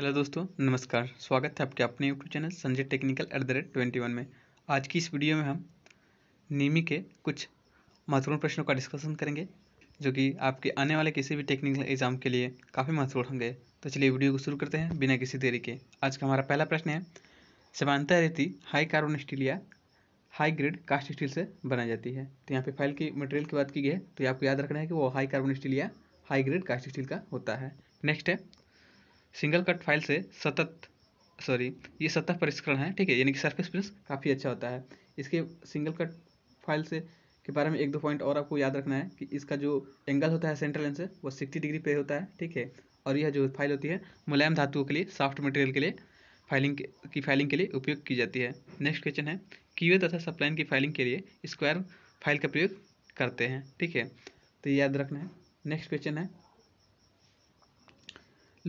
hello दोस्तों नमस्कार स्वागत है आपके अपने YouTube channel Sanjay technical at the rate twenty one में आज की इस वीडियो में हम नीमी के कुछ महत्वपूर्ण प्रश्नों का डिस्कशन करेंगे जो कि आपके आने वाले किसी भी टेक्निकल एग्जाम के लिए काफ़ी महत्वपूर्ण होंगे तो चलिए वीडियो को शुरू करते हैं बिना किसी देरी के आज का हमारा पहला प्रश्न है समानता रीति हाई कार्बन स्टील या हाई ग्रेड कास्ट स्टील से बनाई जाती है तो यहाँ पे फाइल की मटेरियल की बात की गई है तो ये आपको याद रखना है कि वो हाई कार्बन स्टील या हाई ग्रेड कास्ट स्टील का होता है नेक्स्ट है सिंगल कट फाइल से सतत सॉरी ये सतह परिष्करण है ठीक है यानी कि सरफेस प्रिंस काफ़ी अच्छा होता है इसके सिंगल कट फाइल से के बारे में एक दो पॉइंट और आपको याद रखना है कि इसका जो एंगल होता है सेंट्रल लेंस से वो सिक्सटी डिग्री पे होता है ठीक है और यह जो फाइल होती है मुलायम धातुओं के लिए सॉफ्ट मटेरियल के लिए फाइलिंग की फाइलिंग के लिए उपयोग की जाती है नेक्स्ट क्वेश्चन है कीवे तथा सप्लाइन की फाइलिंग के लिए स्क्वायर फाइल का प्रयोग करते हैं ठीक है तो याद रखना है नेक्स्ट क्वेश्चन है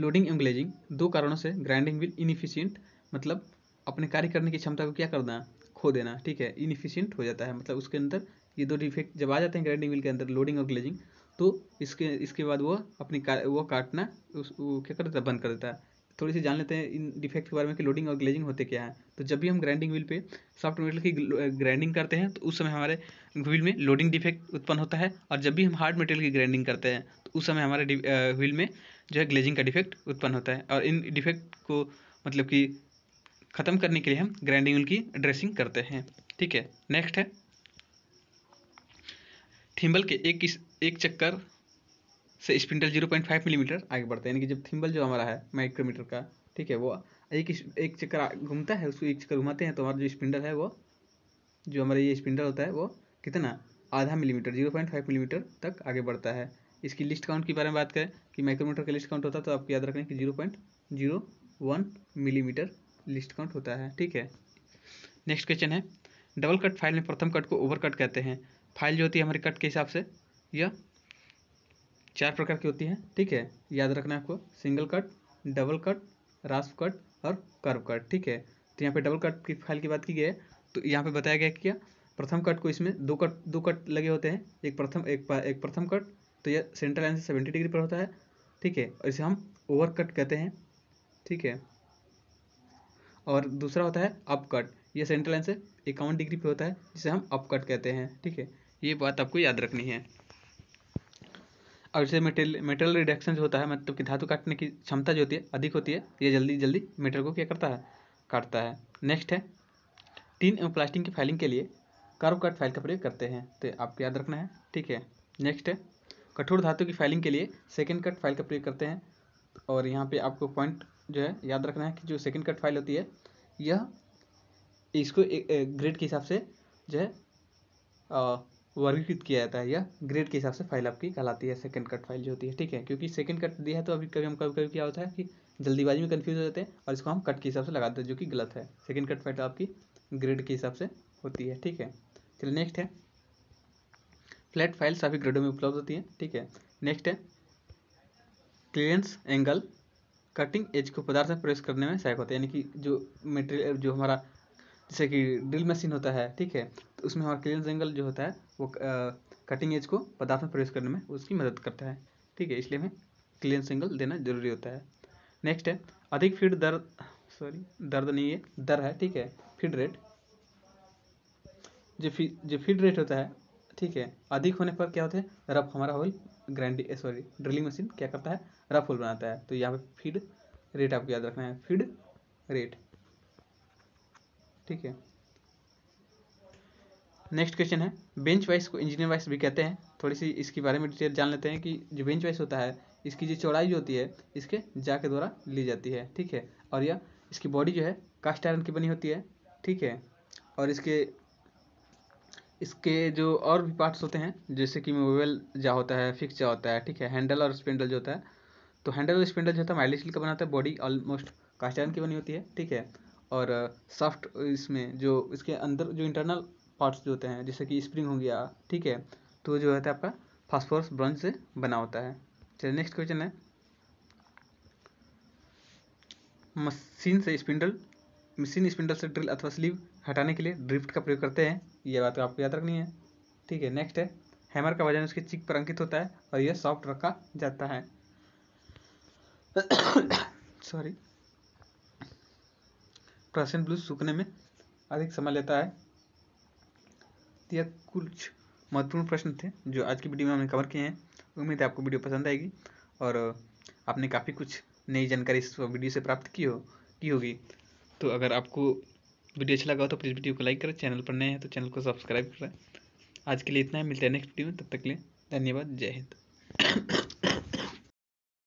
लोडिंग एवं ग्लेजिंग दो कारणों से ग्राइंडिंग विल इनिफिशियंट मतलब अपने कार्य करने की क्षमता को क्या कर देना खो देना ठीक है इनिफिशियंट हो जाता है मतलब उसके अंदर ये दो डिफेक्ट जब आ जाते हैं ग्राइंडिंग विल के अंदर लोडिंग और ग्लेजिंग तो इसके इसके बाद वो अपनी वो काटना उस वो क्या कर देता है बंद कर देता है थोड़ी सी जान लेते हैं इन डिफेक्ट के बारे में कि लोडिंग और ग्लेजिंग होते क्या है तो जब भी हम ग्राइंडिंग व्हील पे सॉफ्ट मेटल की ग्राइंडिंग करते हैं तो उस समय हमारे व्हील में लोडिंग डिफेक्ट उत्पन्न होता है और जब भी हम हार्ड मेटेरियल की ग्राइंडिंग करते हैं तो उस समय हमारे व्हील में जो है ग्लेजिंग का डिफेक्ट उत्पन्न होता है और इन डिफेक्ट को मतलब कि ख़त्म करने के लिए हम ग्राइंडिंग व्हील की ड्रेसिंग करते हैं ठीक है नेक्स्ट है थिम्बल के एक एक चक्कर से spindle zero point five millimetre आगे बढ़ता है यानी कि जब थिम्बल जो हमारा है माइक्रोमीटर का ठीक है वो एक एक चक्कर घूमता है उसको एक चक्कर घुमाते हैं तो हमारा जो स्पिंडल है वो जो हमारा ये स्पिंडल होता है वो कितना आधा millimetre zero point five millimetre तक आगे बढ़ता है इसकी लिस्ट काउंट के बारे में बात करें कि माइक्रोमीटर का लिस्ट काउंट होता है तो आपको याद रखना कि zero point zero one millimetre list count होता है ठीक है नेक्स्ट क्वेश्चन है डबल कट फाइल में प्रथम कट को ओवर कट कहते हैं फाइल जो होती है हमारे कट के हिसाब से यह चार प्रकार की होती है ठीक है याद रखना है आपको single cut double cut rasp cut और कर्व कट ठीक है तो यहाँ पे डबल कट की फाइल की बात की गई है तो यहाँ पे बताया गया क्या प्रथम कट को इसमें दो कट दो कट लगे होते हैं एक प्रथम एक एक प्रथम कट तो यह सेंटर लाइन से सेवेंटी डिग्री पर होता है ठीक है और इसे हम ओवर कट कहते हैं ठीक है और दूसरा होता है अप कट ये सेंटर लाइन से इक्यावन डिग्री पे होता है जिसे हम अप कट कहते हैं ठीक है ये बात आपको याद रखनी है और जैसे मेटेरियल मेटेरियल रिडक्शन जो होता है मतलब कि धातु काटने की क्षमता जो होती है अधिक होती है ये जल्दी जल्दी मेटेरियल को क्या करता है काटता है नेक्स्ट है टीन एवं प्लास्टिक की फाइलिंग के लिए कार्व कट फाइल का प्रयोग करते हैं तो आपको याद रखना है ठीक है नेक्स्ट है कठोर धातु की फाइलिंग के लिए सेकेंड कट फाइल का प्रयोग करते हैं और यहाँ पे आपको पॉइंट जो है याद रखना है कि जो सेकेंड कट फाइल होती है यह इसको ग्रेड के हिसाब से जो है वर्गीकृत किया जाता है या ग्रेड के हिसाब से फाइल आपकी कहलाती है सेकंड कट फाइल जो होती है ठीक है क्योंकि सेकंड कट दिया है तो अभी कभी हम कभी कभी क्या होता है कि जल्दीबाजी में कंफ्यूज हो जाते हैं और इसको हम कट के हिसाब से लगाते हैं जो कि गलत है सेकंड कट फाइल आपकी ग्रेड के हिसाब से होती है ठीक है चलिए नेक्स्ट है फ्लैट फाइल सभी ग्रेडों में उपलब्ध होती है ठीक है नेक्स्ट है क्लियरेंस एंगल कटिंग एज को पदार्थ में प्रेस करने में सहायक होता है यानी कि जो मेटेरियल जो हमारा जैसे कि ड्रिल मशीन होता है ठीक है तो उसमें हमारा क्लियरेंस एंगल जो होता है वो कटिंग एज को पदार्थ में प्रवेश करने में उसकी मदद करता है ठीक है इसलिए हमें क्लियरेंस एंगल देना जरूरी होता है नेक्स्ट है अधिक फीड दर सॉरी दर्द नहीं है दर है ठीक है फीड रेट जो फी जो फीड रेट होता है ठीक है अधिक होने पर क्या होता है रफ हमारा hole grinding sorry drilling machine क्या करता है रफ होल बनाता है तो यहाँ पे फीड रेट आपको याद रखना है फीड रेट ठीक है नेक्स्ट क्वेश्चन है बेंच वाइस को इंजीनियर वाइस भी कहते हैं थोड़ी सी इसके बारे में डिटेल जान लेते हैं कि जो बेंच वाइस होता है इसकी जो चौड़ाई जो होती है इसके जा के द्वारा ली जाती है ठीक है और यह इसकी बॉडी जो है कास्ट आयरन की बनी होती है ठीक है और इसके इसके जो और भी पार्ट्स होते हैं जैसे कि मोबाइल जा होता है फिक्स जा होता है ठीक है हैंडल और स्पिंडल जो होता है तो हैंडल और स्पिंडल जो होता है माइलिस्टील का बनाता है बॉडी ऑलमोस्ट कास्ट आयरन की बनी होती है ठीक है और सॉफ्ट इसमें जो इसके अंदर जो इंटरनल पार्ट्स जो होते हैं जैसे कि स्प्रिंग हो गया ठीक है तो जो होता है आपका फास्फोरस ब्रॉन्ज से बना होता है चलिए नेक्स्ट क्वेश्चन है मशीन से स्पिंडल मशीन स्पिंडल से ड्रिल अथवा स्लीव हटाने के लिए ड्रिफ्ट का प्रयोग करते हैं यह बात तो आपको याद रखनी है ठीक है नेक्स्ट है हैमर का वजन उसके चिक पर अंकित होता है और यह सॉफ्ट रखा जाता है सॉरी पर्शियन ब्लू सूखने में अधिक समय लेता है यह कुछ महत्वपूर्ण प्रश्न थे जो आज की वीडियो में हमने कवर किए हैं उम्मीद है आपको वीडियो पसंद आएगी और आपने काफ़ी कुछ नई जानकारी इस वीडियो से प्राप्त की हो की होगी तो अगर आपको वीडियो अच्छा लगा हो तो प्लीज़ वीडियो को लाइक करें चैनल पर नए हैं तो चैनल को सब्सक्राइब करें आज के लिए इतना है मिलते हैं नेक्स्ट वीडियो में तब तक के लिए धन्यवाद जय हिंद